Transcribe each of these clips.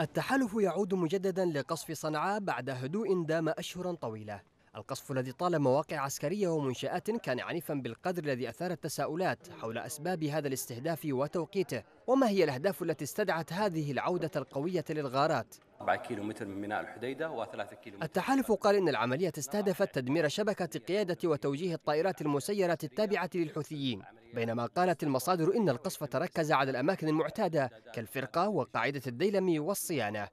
التحالف يعود مجددا لقصف صنعاء بعد هدوء دام أشهرا طويلة القصف الذي طال مواقع عسكرية ومنشآت كان عنيفا بالقدر الذي أثار التساؤلات حول أسباب هذا الاستهداف وتوقيته وما هي الأهداف التي استدعت هذه العودة القوية للغارات 4 كيلو متر من ميناء الحديدة و3 كيلو التحالف قال إن العملية استهدفت تدمير شبكة قيادة وتوجيه الطائرات المسيرة التابعة للحوثيين بينما قالت المصادر إن القصف تركز على الأماكن المعتادة كالفرقة وقاعدة الديلم والصيانة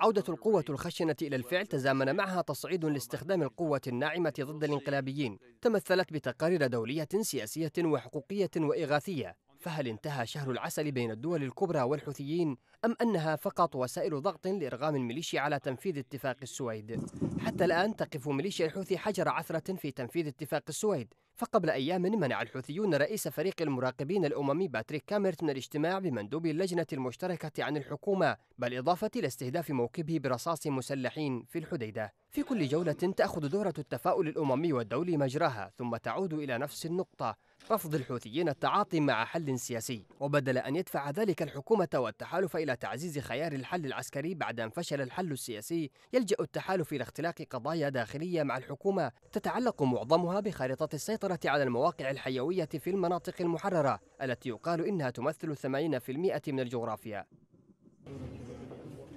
عودة القوة الخشنة إلى الفعل تزامن معها تصعيد لاستخدام القوة الناعمة ضد الانقلابيين تمثلت بتقارير دولية سياسية وحقوقية وإغاثية فهل انتهى شهر العسل بين الدول الكبرى والحوثيين أم أنها فقط وسائل ضغط لإرغام الميليشيا على تنفيذ اتفاق السويد؟ حتى الآن تقف ميليشيا الحوثي حجر عثرة في تنفيذ اتفاق السويد فقبل أيام منع الحوثيون رئيس فريق المراقبين الأممي باتريك كاميرت من الاجتماع بمندوب اللجنة المشتركة عن الحكومة بالإضافة إلى استهداف موكبه برصاص مسلحين في الحديدة في كل جولة تأخذ دورة التفاؤل الأممي والدولي مجراها ثم تعود إلى نفس النقطة رفض الحوثيين التعاطي مع حل سياسي وبدل أن يدفع ذلك الحكومة والتحالف إلى تعزيز خيار الحل العسكري بعد أن فشل الحل السياسي يلجأ التحالف إلى اختلاق قضايا داخلية مع الحكومة تتعلق معظمها بخارطة السيطرة على المواقع الحيوية في المناطق المحررة التي يقال إنها تمثل 80% من الجغرافيا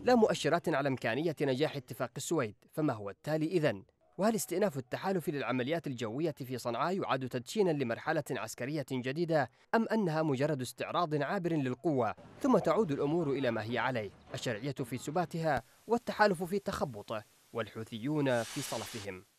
لا مؤشرات على إمكانية نجاح اتفاق السويد فما هو التالي إذن؟ وهل استئناف التحالف للعمليات الجوية في صنعاء يعد تدشينا لمرحلة عسكرية جديدة أم أنها مجرد استعراض عابر للقوة ثم تعود الأمور إلى ما هي عليه الشرعية في سباتها والتحالف في تخبطه والحوثيون في صلفهم